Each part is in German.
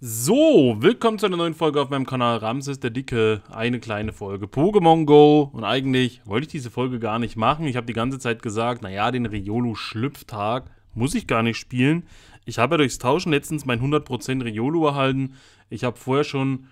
So, willkommen zu einer neuen Folge auf meinem Kanal Ramses der Dicke. Eine kleine Folge Pokémon Go. Und eigentlich wollte ich diese Folge gar nicht machen. Ich habe die ganze Zeit gesagt, naja, den riolo schlüpftag muss ich gar nicht spielen. Ich habe ja durchs Tauschen letztens mein 100% Riolo erhalten. Ich habe vorher schon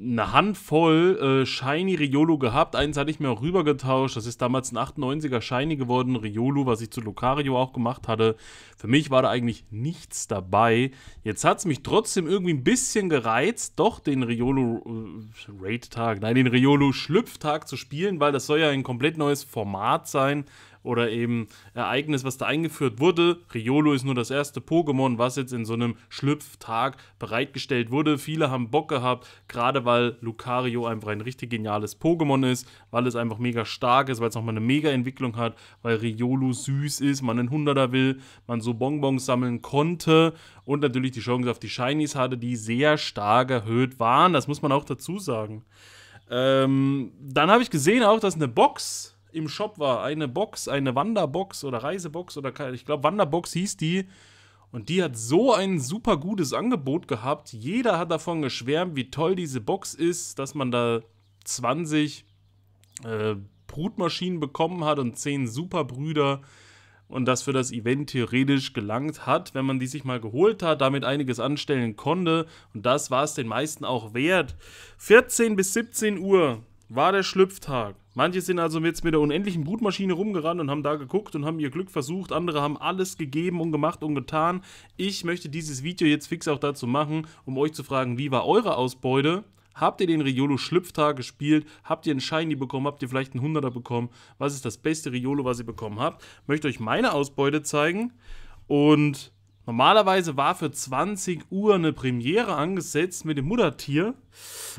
eine Handvoll äh, Shiny Riolo gehabt. Eins hatte ich mir auch rübergetauscht. Das ist damals ein 98er Shiny geworden, Riolo, was ich zu Lucario auch gemacht hatte. Für mich war da eigentlich nichts dabei. Jetzt hat es mich trotzdem irgendwie ein bisschen gereizt, doch den Riolo äh, Raid-Tag, nein, den Riolo Schlüpftag zu spielen, weil das soll ja ein komplett neues Format sein oder eben Ereignis, was da eingeführt wurde. Riolo ist nur das erste Pokémon, was jetzt in so einem Schlüpftag bereitgestellt wurde. Viele haben Bock gehabt, gerade weil Lucario einfach ein richtig geniales Pokémon ist, weil es einfach mega stark ist, weil es nochmal eine Mega-Entwicklung hat, weil Riolo süß ist, man einen Hunderter will, man so Bonbons sammeln konnte und natürlich die Chance auf die Shinies hatte, die sehr stark erhöht waren. Das muss man auch dazu sagen. Ähm, dann habe ich gesehen auch, dass eine Box im Shop war. Eine Box, eine Wanderbox oder Reisebox oder ich glaube Wanderbox hieß die. Und die hat so ein super gutes Angebot gehabt. Jeder hat davon geschwärmt, wie toll diese Box ist, dass man da 20 äh, Brutmaschinen bekommen hat und 10 Superbrüder und das für das Event theoretisch gelangt hat, wenn man die sich mal geholt hat, damit einiges anstellen konnte und das war es den meisten auch wert. 14 bis 17 Uhr war der Schlüpftag. Manche sind also jetzt mit der unendlichen Brutmaschine rumgerannt und haben da geguckt und haben ihr Glück versucht. Andere haben alles gegeben und gemacht und getan. Ich möchte dieses Video jetzt fix auch dazu machen, um euch zu fragen, wie war eure Ausbeute? Habt ihr den Riolo Schlüpftag gespielt? Habt ihr einen Shiny bekommen? Habt ihr vielleicht einen Hunderter bekommen? Was ist das beste Riolo, was ihr bekommen habt? Möchte euch meine Ausbeute zeigen und Normalerweise war für 20 Uhr eine Premiere angesetzt mit dem Muttertier.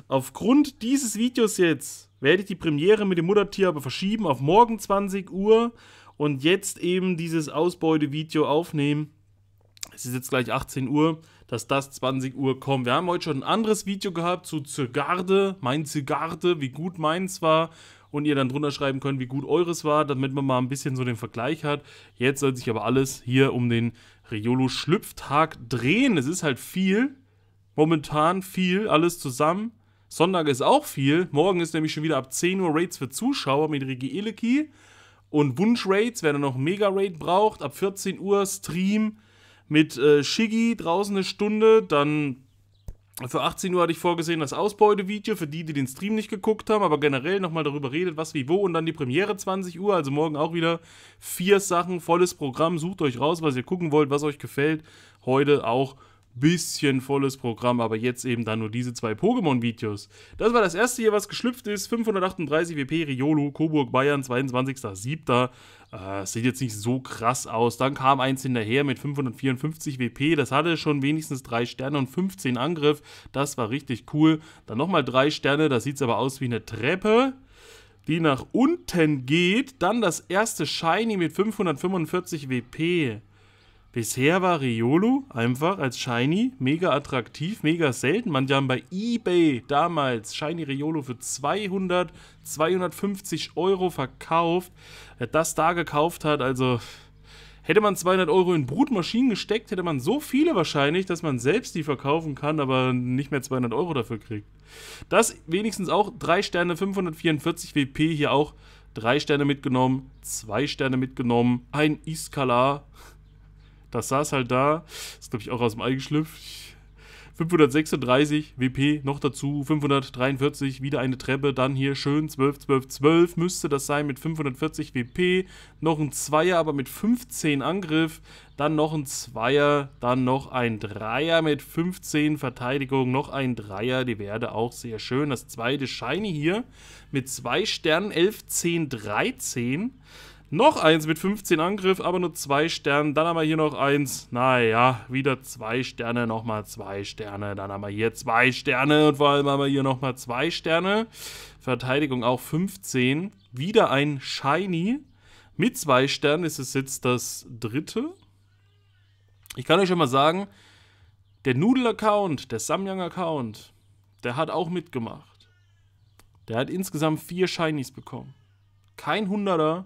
Aufgrund dieses Videos jetzt werde ich die Premiere mit dem Muttertier aber verschieben auf morgen 20 Uhr und jetzt eben dieses Ausbeutevideo aufnehmen. Es ist jetzt gleich 18 Uhr, dass das 20 Uhr kommt. Wir haben heute schon ein anderes Video gehabt zu Zigarde, mein Zigarde, wie gut meins war und ihr dann drunter schreiben könnt, wie gut eures war, damit man mal ein bisschen so den Vergleich hat. Jetzt soll sich aber alles hier um den Riolo Schlüpftag drehen. Es ist halt viel. Momentan viel, alles zusammen. Sonntag ist auch viel. Morgen ist nämlich schon wieder ab 10 Uhr Raids für Zuschauer mit Rigi Eleki. Und Wunsch-Raids, wer dann noch Mega-Raid braucht, ab 14 Uhr Stream mit äh, Shiggy draußen eine Stunde. Dann für 18 Uhr hatte ich vorgesehen das Ausbeute-Video für die, die den Stream nicht geguckt haben, aber generell nochmal darüber redet, was wie wo und dann die Premiere 20 Uhr, also morgen auch wieder vier Sachen, volles Programm, sucht euch raus, was ihr gucken wollt, was euch gefällt. Heute auch bisschen volles Programm, aber jetzt eben dann nur diese zwei Pokémon-Videos. Das war das erste hier, was geschlüpft ist. 538 WP, Riolo, Coburg, Bayern, 22.07. Äh, sieht jetzt nicht so krass aus. Dann kam eins hinterher mit 554 WP. Das hatte schon wenigstens drei Sterne und 15 Angriff. Das war richtig cool. Dann nochmal drei Sterne. Das sieht aber aus wie eine Treppe die nach unten geht. Dann das erste Shiny mit 545 WP. Bisher war Riolo einfach als Shiny mega attraktiv, mega selten. Manche haben bei Ebay damals Shiny Riolo für 200, 250 Euro verkauft. Wer das da gekauft hat, also hätte man 200 Euro in Brutmaschinen gesteckt, hätte man so viele wahrscheinlich, dass man selbst die verkaufen kann, aber nicht mehr 200 Euro dafür kriegt. Das wenigstens auch 3 Sterne, 544 WP hier auch. 3 Sterne mitgenommen, 2 Sterne mitgenommen, ein Iskalar. Das saß halt da. Ist, glaube ich, auch aus dem Ei geschlüpft. 536 WP noch dazu, 543, wieder eine Treppe, dann hier schön 12, 12, 12 müsste das sein mit 540 WP, noch ein Zweier, aber mit 15 Angriff, dann noch ein Zweier, dann noch ein Dreier mit 15 Verteidigung, noch ein Dreier, die werde auch sehr schön. Das zweite Shiny hier mit zwei Sternen, 11, 10, 13. Noch eins mit 15 Angriff, aber nur zwei Sterne. Dann haben wir hier noch eins. Naja, wieder zwei Sterne, nochmal zwei Sterne. Dann haben wir hier zwei Sterne und vor allem haben wir hier nochmal zwei Sterne. Verteidigung auch 15. Wieder ein Shiny. Mit zwei Sternen ist es jetzt das dritte. Ich kann euch schon mal sagen, der Nudel-Account, der Samyang-Account, der hat auch mitgemacht. Der hat insgesamt vier Shinies bekommen. Kein Hunderter,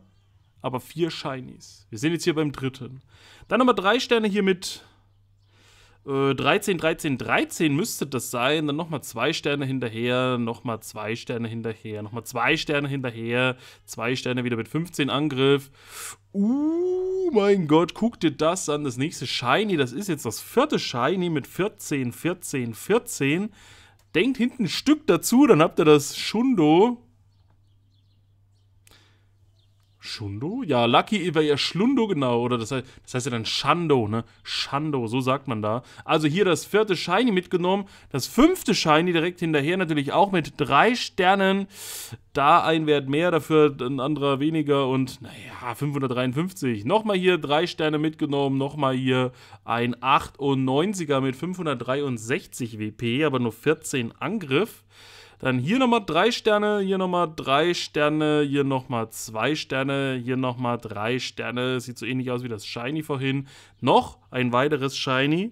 aber vier Shinies. Wir sind jetzt hier beim dritten. Dann haben wir drei Sterne hier mit äh, 13, 13, 13 müsste das sein. Dann nochmal zwei Sterne hinterher, nochmal zwei Sterne hinterher, nochmal zwei Sterne hinterher, zwei Sterne wieder mit 15 Angriff. Uh, mein Gott, guck dir das an. Das nächste Shiny, das ist jetzt das vierte Shiny mit 14, 14, 14. Denkt hinten ein Stück dazu, dann habt ihr das Shundo Schundo? Ja, Lucky war ja Schlundo, genau. Oder das heißt, das heißt ja dann Schando, ne? Schando, so sagt man da. Also hier das vierte Shiny mitgenommen. Das fünfte Shiny direkt hinterher, natürlich auch mit drei Sternen. Da ein Wert mehr, dafür ein anderer weniger. Und naja, 553. Nochmal hier drei Sterne mitgenommen. Nochmal hier ein 98er mit 563 WP, aber nur 14 Angriff. Dann hier nochmal drei Sterne, hier nochmal drei Sterne, hier nochmal zwei Sterne, hier nochmal drei Sterne. Sieht so ähnlich aus wie das Shiny vorhin. Noch ein weiteres Shiny.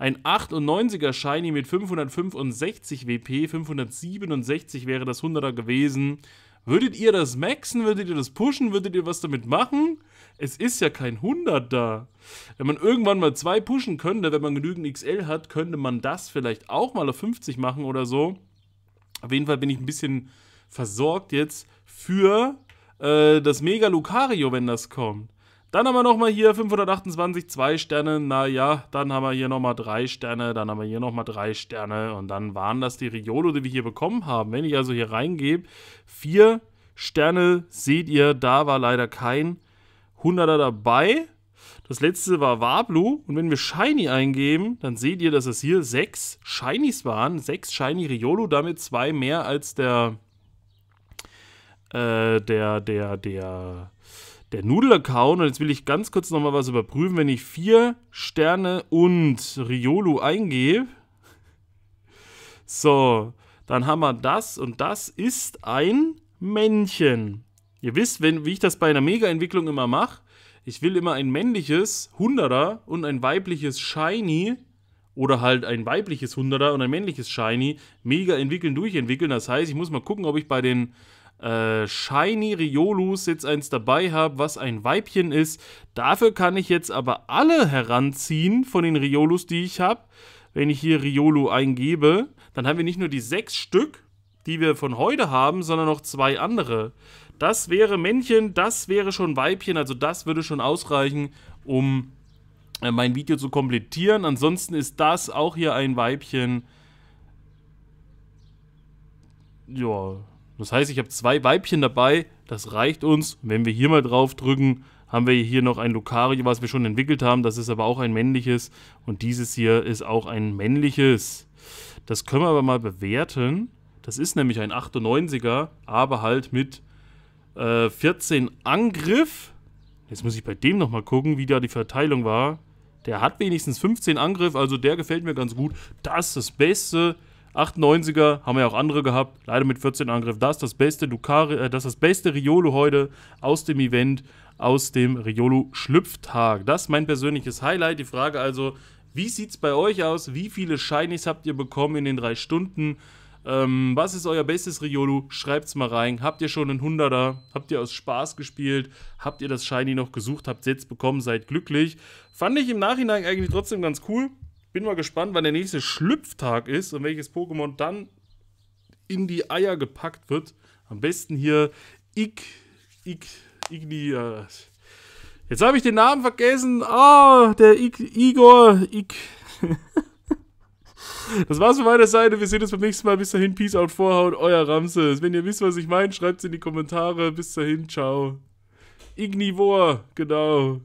Ein 98er Shiny mit 565 WP, 567 wäre das 100er gewesen. Würdet ihr das maxen? Würdet ihr das pushen? Würdet ihr was damit machen? Es ist ja kein 100 da. Wenn man irgendwann mal zwei pushen könnte, wenn man genügend XL hat, könnte man das vielleicht auch mal auf 50 machen oder so. Auf jeden Fall bin ich ein bisschen versorgt jetzt für äh, das Mega Lucario, wenn das kommt. Dann haben wir nochmal hier 528, 2 Sterne, naja, dann haben wir hier nochmal 3 Sterne, dann haben wir hier nochmal 3 Sterne und dann waren das die Riolo, die wir hier bekommen haben. Wenn ich also hier reingebe, 4 Sterne seht ihr, da war leider kein 100er dabei. Das letzte war Wablu. Und wenn wir Shiny eingeben, dann seht ihr, dass es hier sechs Shinies waren. Sechs Shiny Riolu, damit zwei mehr als der, äh, der, der, der, der Nudel-Account. Und jetzt will ich ganz kurz nochmal was überprüfen. Wenn ich vier Sterne und Riolu eingebe, so, dann haben wir das und das ist ein Männchen. Ihr wisst, wenn, wie ich das bei einer Mega-Entwicklung immer mache, ich will immer ein männliches Hunderter und ein weibliches Shiny oder halt ein weibliches Hunderter und ein männliches Shiny mega entwickeln, durchentwickeln. Das heißt, ich muss mal gucken, ob ich bei den äh, Shiny Riolus jetzt eins dabei habe, was ein Weibchen ist. Dafür kann ich jetzt aber alle heranziehen von den Riolus, die ich habe. Wenn ich hier Riolu eingebe, dann haben wir nicht nur die sechs Stück, die wir von heute haben, sondern noch zwei andere. Das wäre Männchen, das wäre schon Weibchen, also das würde schon ausreichen, um äh, mein Video zu komplettieren. Ansonsten ist das auch hier ein Weibchen. Ja, das heißt, ich habe zwei Weibchen dabei. Das reicht uns. Wenn wir hier mal drauf drücken, haben wir hier noch ein Lucario, was wir schon entwickelt haben. Das ist aber auch ein männliches. Und dieses hier ist auch ein männliches. Das können wir aber mal bewerten. Das ist nämlich ein 98er, aber halt mit äh, 14 Angriff. Jetzt muss ich bei dem nochmal gucken, wie da die Verteilung war. Der hat wenigstens 15 Angriff, also der gefällt mir ganz gut. Das ist das Beste. 98er haben wir ja auch andere gehabt. Leider mit 14 Angriff. Das ist das beste Ducari, äh, das ist das beste Riolo heute aus dem Event, aus dem Riolo Schlüpftag. Das ist mein persönliches Highlight. Die Frage also, wie sieht es bei euch aus? Wie viele Shinies habt ihr bekommen in den drei Stunden? Ähm, was ist euer bestes Riolu? Schreibt's mal rein. Habt ihr schon einen Hunderter? Habt ihr aus Spaß gespielt? Habt ihr das Shiny noch gesucht? Habt's jetzt bekommen? Seid glücklich. Fand ich im Nachhinein eigentlich trotzdem ganz cool. Bin mal gespannt, wann der nächste Schlüpftag ist und welches Pokémon dann in die Eier gepackt wird. Am besten hier Ig... Ig... Igni. Äh, jetzt habe ich den Namen vergessen. Ah, oh, der Ik, Igor, Ik. Das war's von meiner Seite. Wir sehen uns beim nächsten Mal. Bis dahin, Peace out, Vorhaut, euer Ramses. Wenn ihr wisst, was ich meine, schreibt's in die Kommentare. Bis dahin, ciao. Ignivor, genau.